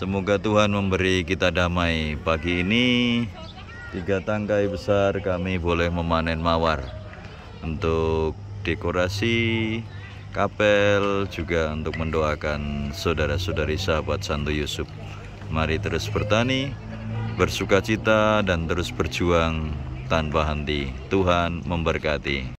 Semoga Tuhan memberi kita damai. Pagi ini tiga tangkai besar kami boleh memanen mawar untuk dekorasi kapel juga untuk mendoakan saudara-saudari sahabat Santo Yusuf. Mari terus bertani, bersuka cita dan terus berjuang tanpa henti. Tuhan memberkati.